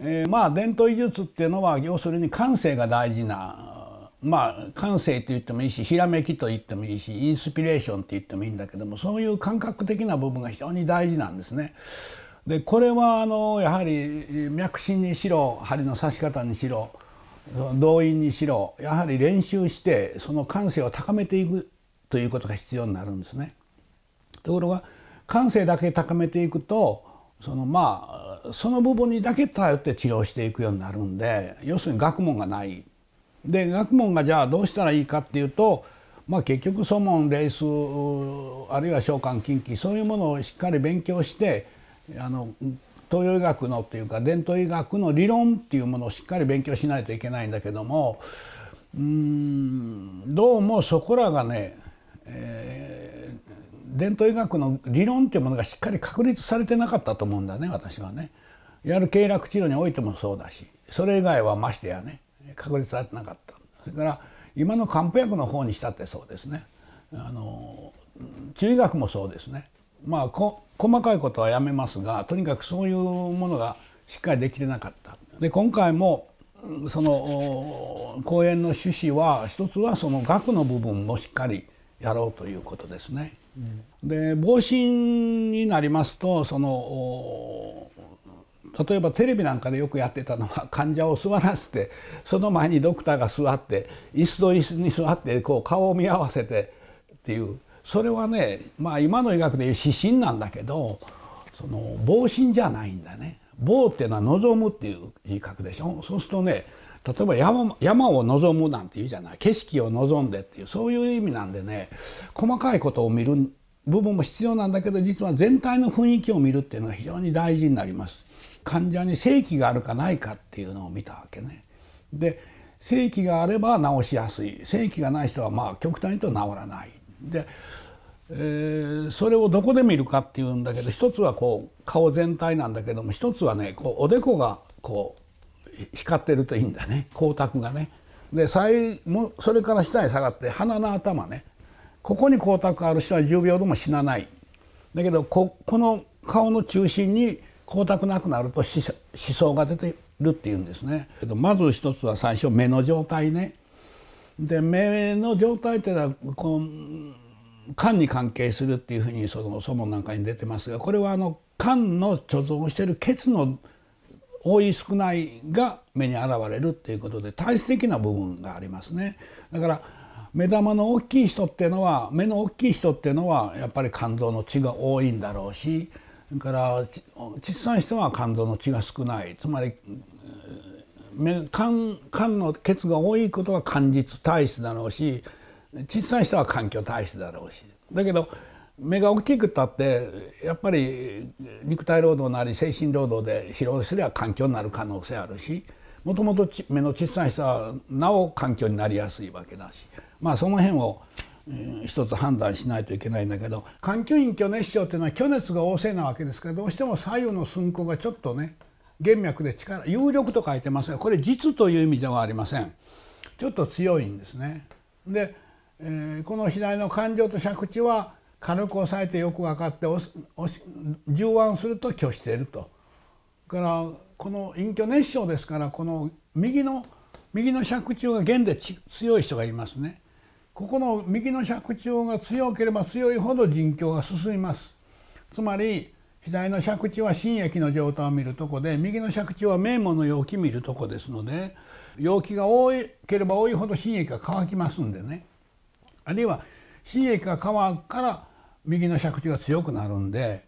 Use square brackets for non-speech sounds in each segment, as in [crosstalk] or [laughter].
えー、まあ伝統技術っていうのは要するに感性が大事なまあ感性と言ってもいいしひらめきと言ってもいいしインスピレーションと言ってもいいんだけどもそういう感覚的な部分が非常に大事なんですね。でこれはあのやはり脈診にしろ針の刺し方にしろ動員にしろやはり練習してその感性を高めていくということが必要になるんですね。ところが感性だけ高めていくとそのまあその部分にだけ頼って治療していくようになるんで要するに学問がない。で学問がじゃあどうしたらいいかっていうと、まあ、結局祖門霊数あるいは召喚近畿そういうものをしっかり勉強してあの東洋医学のっていうか伝統医学の理論っていうものをしっかり勉強しないといけないんだけどもうんどうもそこらがね、えー伝統医学の理論というものがしっかり確立されてなかったと思うんだね私はね。いわゆる経絡治療においてもそうだしそれ以外はましてやね確立されてなかった。それから今の漢方薬の方にしたってそうですね。あの中医学もそうですね。まあこ細かいことはやめますがとにかくそういうものがしっかりできてなかった。で今回もその講演の趣旨は一つはその学の部分もしっかりやろうということですね。で防振になりますとその例えばテレビなんかでよくやってたのは患者を座らせてその前にドクターが座って椅子と椅子に座ってこう顔を見合わせてっていうそれはねまあ今の医学でいう指針なんだけどその防振じゃないんだね。棒っていうのは望むっていう字書くでしょそうするとね例えば山山を望むなんて言うじゃない景色を望んでっていうそういう意味なんでね細かいことを見る部分も必要なんだけど実は全体の雰囲気を見るっていうのが非常に大事になります。患者に正気があるかないかっていうのを見たわけね。で正規があれば治しやすい正規がない人はまあ極端に言うと治らない。でえー、それをどこで見るかっていうんだけど一つはこう顔全体なんだけども一つはねこうおでこがこう光ってるといいんだね光沢がね。でもそれから下に下がって鼻の頭ねここに光沢ある人は10秒でも死なないだけどここの顔の中心に光沢なくなると思想が出てるっていうんですねまず一つは最初目の状態ねで目の状態っていうのはこう肝に関係するっていうふうにその祖文なんかに出てますがこれはあの肝の貯蔵してる血の多い少ないが目に現れるっていうことで体質的な部分がありますね。だから目玉の大きい人っていうのは目の大きい人っていうのはやっぱり肝臓の血が多いんだろうしそれから小さい人は肝臓の血が少ないつまり肝肝の血が多いことは肝実体質だろうし小さい人は環境体質だろうしだけど目が大きくたってやっぱり肉体労働なり精神労働で疲労すれば環境になる可能性あるしもともと目の小さい人はなお環境になりやすいわけだしまあその辺を、一つ判断しないといけないんだけど環境陰虚熱症っていうのは虚熱が旺盛なわけですからどうしても左右の寸行がちょっとね原脈で力有力と書いてますがこれ実という意味ではありませんちょっと強いんですね。で、えー、この左の感情と借地は軽く押さえてよく分かってし充腕すると拒していると。からこの隠居熱唱ですからこの右の右の尺中が弦で強い人がいますね。ここの右の尺中が強ければ強いほど人境が進みます。つまり左の尺中は新液の状態を見るとこで右の尺中は名門の容器見るとこですので容器が多ければ多いほど新液が乾きますんでねあるいは新液が乾くから右の借地が強くなるんで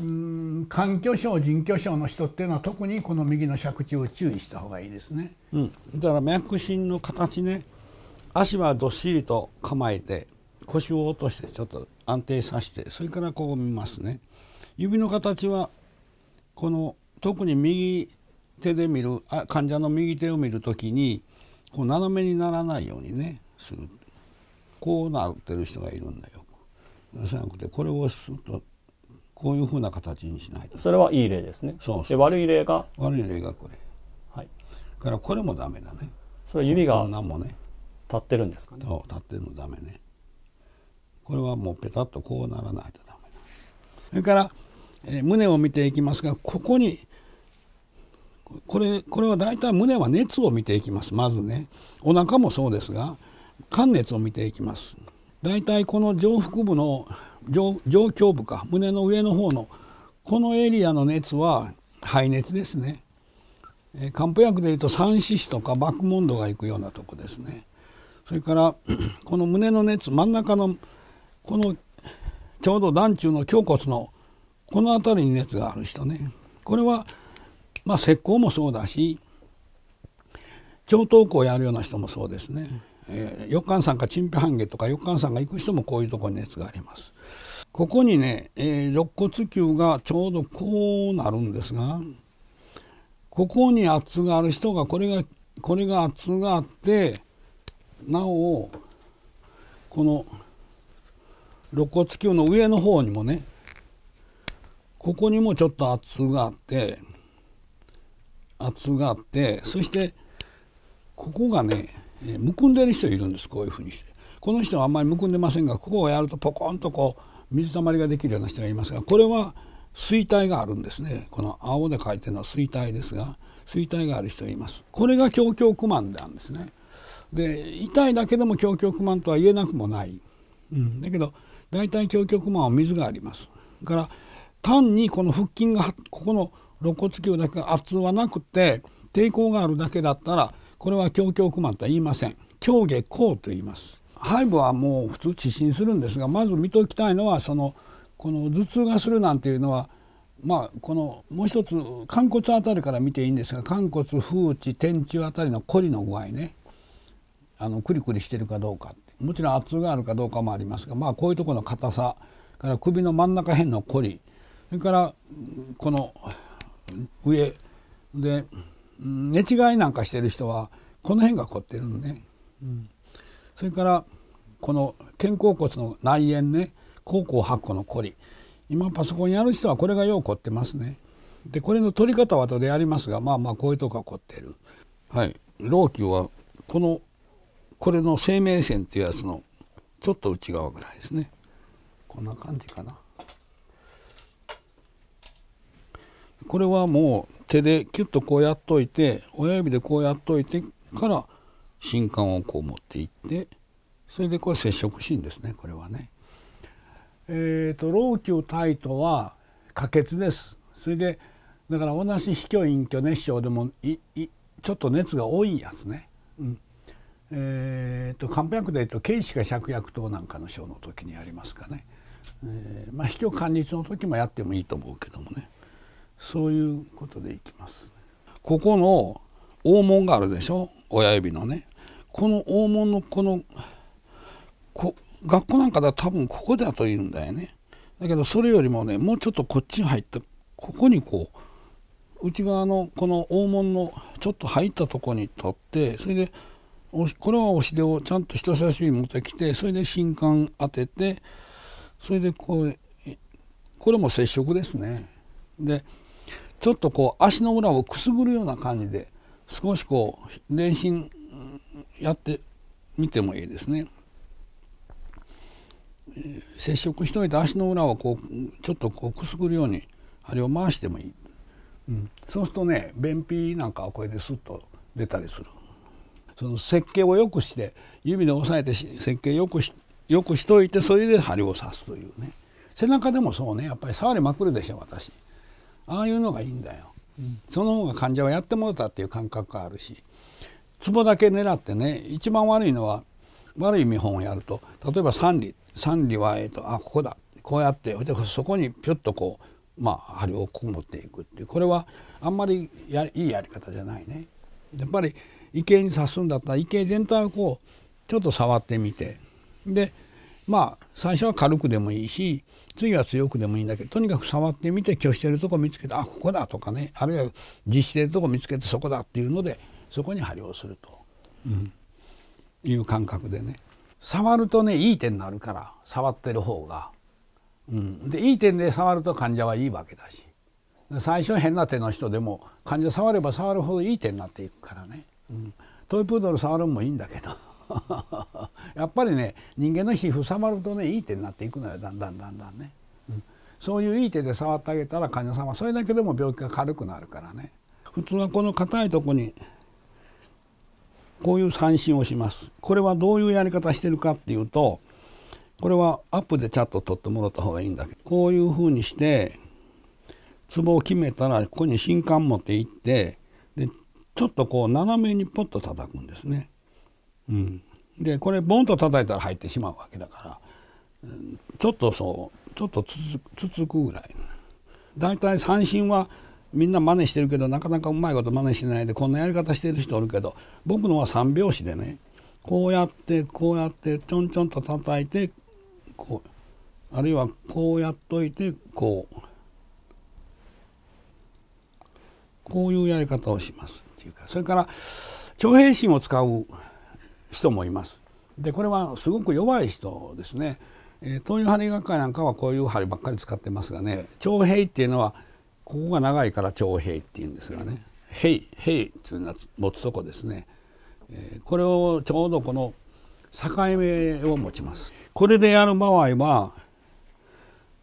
うん環境省人居省の人っていうのは特にこの右の借地を注意した方がいいですね、うん、だから脈診の形ね足はどっしりと構えて腰を落としてちょっと安定させてそれからこう見ますね指の形はこの特に右手で見るあ患者の右手を見るときにこう斜めにならないようにねするこうなってる人がいるんだよせなくてこれをするとこういうふうな形にしないとそれはいい例ですねそうで悪い例が悪い例がこれはいからこれもダメだねそれ指がそんなもね立ってるんですかねそう立ってるのダメねこれはもうペタッとこうならないとダメだそれから、えー、胸を見ていきますがここにこれこれは大体胸は熱を見ていきますまずねお腹もそうですが寒熱を見ていきます大体この上腹部の上上胸部か胸の上の方のこのエリアの熱は排熱ですね。えー、漢方薬でいうと三四子とかバックモンドがいくようなとこですね。それから [clears throat] この胸の熱真ん中のこのちょうど団中の胸骨のこの辺りに熱がある人ねこれは、まあ、石膏もそうだし超投稿やるような人もそうですね。えー、翼寒山かチンピハンゲとか翼寒山が行く人もこういうとこに熱があります。ここにね、えー、肋骨球がちょうどこうなるんですがここに圧がある人がこれがこれが圧があってなおこの肋骨球の上の方にもねここにもちょっと圧があって圧があってそしてここがねえむくんでる人いるんですこういうふうにして。この人はあんまりむくんでませんがここをやるとポコンとこう水たまりができるような人がいますがこれは水体があるんですねこの青で書いてるのは水体ですが水体がある人がいますこれが強強クマンなんですねで痛いだけでも強強クマンとは言えなくもない、うん、だけど大体強強クマンは水がありますから単にこの腹筋がここの肋骨球だけが圧はなくて抵抗があるだけだったらこれは強強熊とは言いません強下公と言います背部はもう普通地震するんですがまず見ておきたいのはそのこの頭痛がするなんていうのはまあこのもう一つ寛骨あたりから見ていいんですが寛骨風地天柱あたりのコリの具合ねあのクリクリしてるかどうかもちろん圧があるかどうかもありますがまあこういうとこの硬さから首の真ん中辺のコリそれからこの上で寝違いなんかしてる人はこの辺が凝ってるのね、うん、それからこの肩甲骨の内縁ね後後8個の凝り今パソコンやる人はこれがよう凝ってますねでこれの取り方はとでやりますがまあまあこういうとこが凝ってるはい老朽はこのこれの生命線っていうやつのちょっと内側ぐらいですねこんな感じかなこれはもう手でキュッとこうやっといて親指でこうやっといてから新刊をこう持っていってそれでこれ接触シーンですねこれはね。えーと、老朽体とは可決ですそれでだから同じ秘怯隠居熱症でもいいちょっと熱が多いやつね。うんえーと、漢方薬で言うと軽視か芍薬等なんかの症の時にやりますかね。えー、まあ秘怯管律の時もやってもいいと思うけどもね。そういうことでいきます。ここの黄門があるでしょ親指のねこの大門のこのこ学校なんかでは多分ここだと言うんだよねだけどそれよりもねもうちょっとこっちに入ってここにこう内側のこの大門のちょっと入ったとこに取ってそれでこれはおしでをちゃんと人差し指持ってきてそれで新刊当ててそれでこうこれも接触ですね。でちょっとこう足の裏をくすぐるような感じで少しこう練習やってみてもいいですね。接触しといて足の裏をこうちょっとこうくすぐるようにあれを回してもいい、うん、そうするとね便秘なんかはこれですっと出たりするその設計をよくして指で押さえて設計よくしよくしといてそれで針を刺すというね背中でもそうねやっぱり触りまくるでしょ私。ああいうのがいいんだよ、うん、その方が患者はやってもらったっていう感覚があるしツボだけ狙ってね一番悪いのは悪い見本をやると例えば三里三里は、えーと、とあここだこうやってでそこにピュッとこう、まあ、針をこもっていくっていうこれはあんまりやいいやり方じゃないね。やっぱり池に刺すんだったら池全体をこうちょっと触ってみてでまあ最初は軽くでもいいし次は強くでもいいんだけどとにかく触ってみて拒してるとこ見つけてあここだとかねあるいは実してるとこ見つけてそこだっていうのでそこに針をすると、うん、いう感覚でね触るとねいい点になるから触ってる方が、うん、でいい点で触ると患者はいいわけだし最初変な手の人でも患者触れば触るほどいい手になっていくからね、うん、トイプードル触るのもいいんだけど。[laughs] やっぱりね人間の皮膚触るとねいい手になっていくのよだんだんだんだんね、うん、そういういい手で触ってあげたら患者さんはそれだけでも病気が軽くなるからね普通はこの硬いとこにこういう三振をしますこれはどういうやり方してるかっていうとこれはアップでチャット取ってもらった方がいいんだけどこういうふうにしてツボを決めたらここに新刊持っていってでちょっとこう斜めにポッと叩くんですね。うん、でこれボンと叩いたら入ってしまうわけだから、ちょっとそうちょっとつつつつくぐらい大体三振はみんな真似してるけどなかなかうまいこと真似してないでこんなやり方してる人おるけど僕のは三拍子でねこうやってこうやってちょんちょんと叩いてこうあるいはこうやっといてこうこういうやり方をしますっていうかそれから腸兵心を使う人もいます。でこれはすごく弱い人ですね。えー、東洋針学会なんかはこういう針ばっかり使ってますがね長兵っていうのはここが長いから長兵っていうんですがね兵兵っていうのは持つとこですね、えー、これをちょうどこの境目を持ちますこれでやる場合は、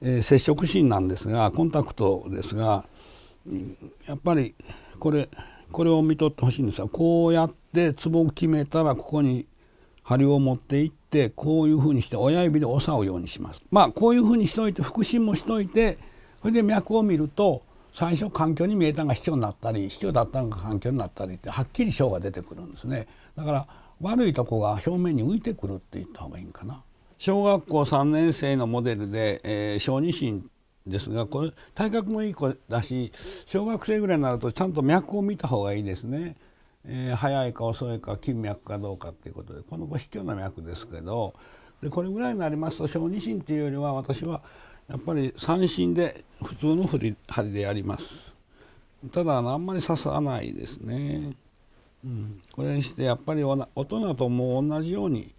えー、接触芯なんですがコンタクトですが、うん、やっぱりこれこれを見とってほしいんですがこうやって壺を決めたらここに針を持っていってこういうふうにして親指で押さうようにします。まあこういうふうにしといて腹心もしといてそれで脈を見ると最初環境に見えたのが必要になったり必要だったのが環境になったりってはっきり章が出てくるんですね。だから悪いとこが表面に浮いてくるって言った方がいいんかな。小学校3年生のモデルで、えー、小児心ですがこれ体格もいい子だし小学生ぐらいになるとちゃんと脈を見た方がいいですね。えー、早いか遅いか筋脈かどうかっていうことでこの子卑怯な脈ですけどでこれぐらいになりますと小児心っていうよりは私はやっぱり三振で普通の振り針でやりますただあのあんまり刺さないですね、うん、これにしてやっぱり大人ともう同じように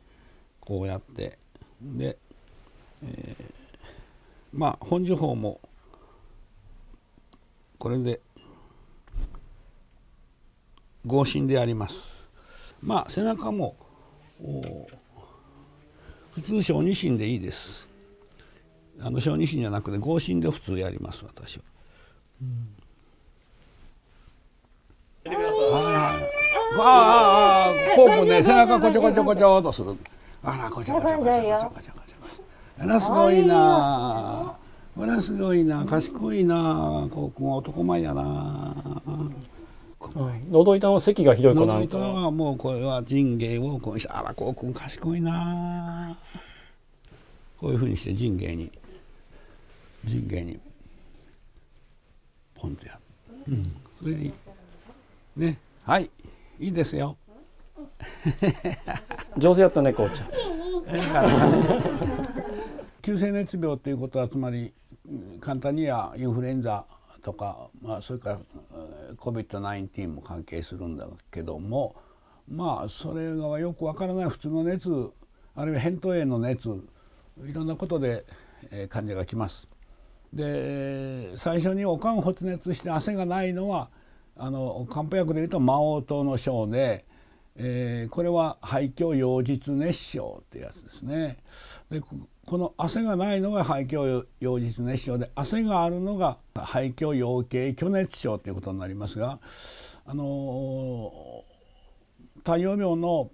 こうやってで、えーまあ本樹法もこれで合身であります。まあ背中も普通小児心でいいです。あの小児心じゃなくて合身で普通やります私は。うんああああこうこね背中こちょこちょこちょとするあらこちょこちょこちょこちょこちょこちょあらすごいなあらすごいな賢いなここは男前やなのどいたの席がひどい子なんかのいたはもうこれは人芸をこうしてあらこうくん賢いなこういうふうにして人芸に人芸にポンとやる、うん、それにねはいいいですよ上手やったねこうちゃん。え急性熱病ということはつまり簡単にはインフルエンザとか、まあ、それから COVID-19 も関係するんだけどもまあそれがよくわからない普通の熱あるいは扁桃炎の熱いろんなことで、え患者が来ます。で最初におかん発熱して汗がないのはあの漢方薬でいうと魔王糖の症で、えー、これは肺虚陽実熱症ってやつですね。でこの汗がないのが肺胸溶実熱症で汗があるのが肺胸溶形虚熱症ということになりますがあの太陽病の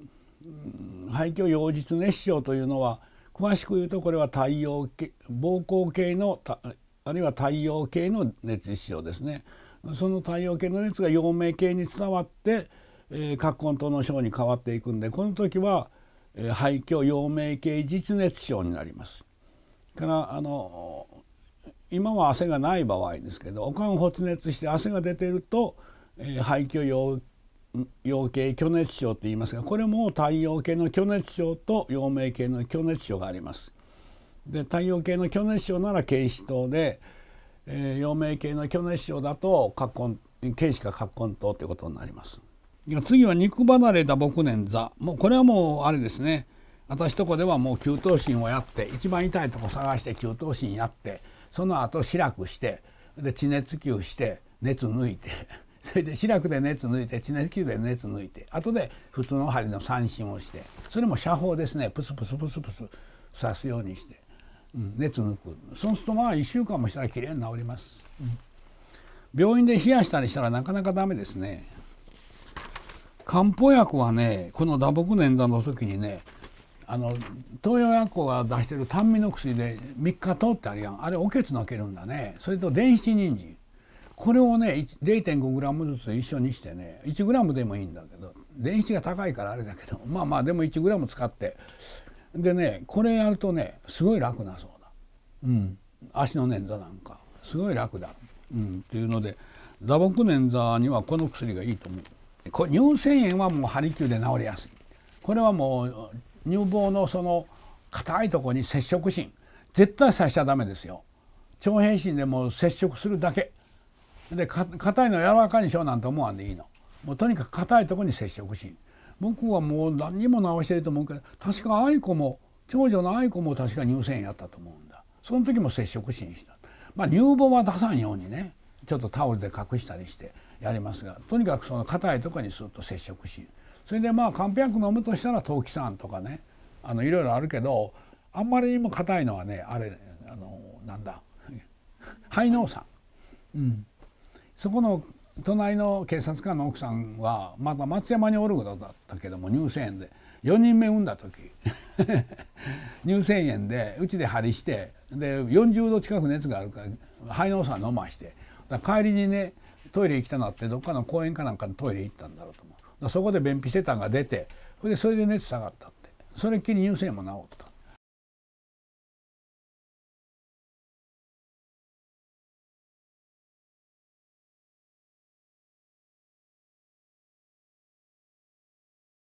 肺胸溶実熱症というのは詳しく言うとこれは太陽系膀胱系のあるいは太陽系の熱症ですねその太陽系の熱が陽明系に伝わって、えー、葛根糖の症に変わっていくんでこの時は廃墟陽明系実熱症になります。からあの今は汗がない場合ですけどおかん発熱して汗が出てると、えー、肺虚陽陽系虚熱症って言いますがこれも太陽系の虚熱症と陽明系の虚熱症があります。で太陽系の虚熱症なら軽視等で、えー、陽明系の虚熱症だと葛根軽視か葛根糖ということになります。次は肉離れ打撲捻挫もうこれはもうあれですね私とこではもう給湯身をやって一番痛いとこ探して給湯身やってその後白くしてで地熱球して熱抜いて [laughs] それで白くで熱抜いて地熱球で熱抜いて後で普通の針の三振をしてそれも射法ですねプスプスプスプス刺すようにして、うん、熱抜くそうするとまあ1週間もしたらきれいに治ります、うん、病院で冷やしたりしたらなかなかダメですね漢方薬はねこの打撲捻挫の時にねあの東洋薬庫が出してる短味の薬で3日通ってあるやんあれおけつのけるんだねそれと電子人参これをね 0.5g ずつ一緒にしてね 1g でもいいんだけど電子が高いからあれだけど [laughs] まあまあでも 1g 使ってでねこれやるとねすごい楽なそうだ、うん、足の捻挫なんかすごい楽だ、うん、っていうので打撲捻挫にはこの薬がいいと思う。乳腺炎はもうハリキューで治りやすいこれはもう乳房のその硬いとこに接触心絶対刺しちゃダメですよ腸変心でも接触するだけで硬いの柔らかいにしようなんて思わんでいいのもうとにかく硬いとこに接触心僕はもう何にも治してると思うけど確か愛子も長女の愛子も確か乳腺炎やったと思うんだその時も接触心したまあ乳房は出さんようにねちょっとタオルで隠したりしてやりますがとにかくその硬いとこにスッと接触しそれでまあ漢方薬飲むとしたら陶器酸とかねあのいろいろあるけどあんまりにも硬いのはねあれあのなんだ肺脳酸、うん、そこの隣の警察官の奥さんはまた松山におることだったけども乳腺炎で4人目産んだ時 [laughs] 乳腺炎でうちで針してで40度近く熱があるから肺脳酸飲まして帰りにねトイレ行きたなってどっかの公園かなんかのトイレ行ったんだろうと思うそこで便秘してたんが出てそれでそれで熱下がったってそれっきり乳腺も治った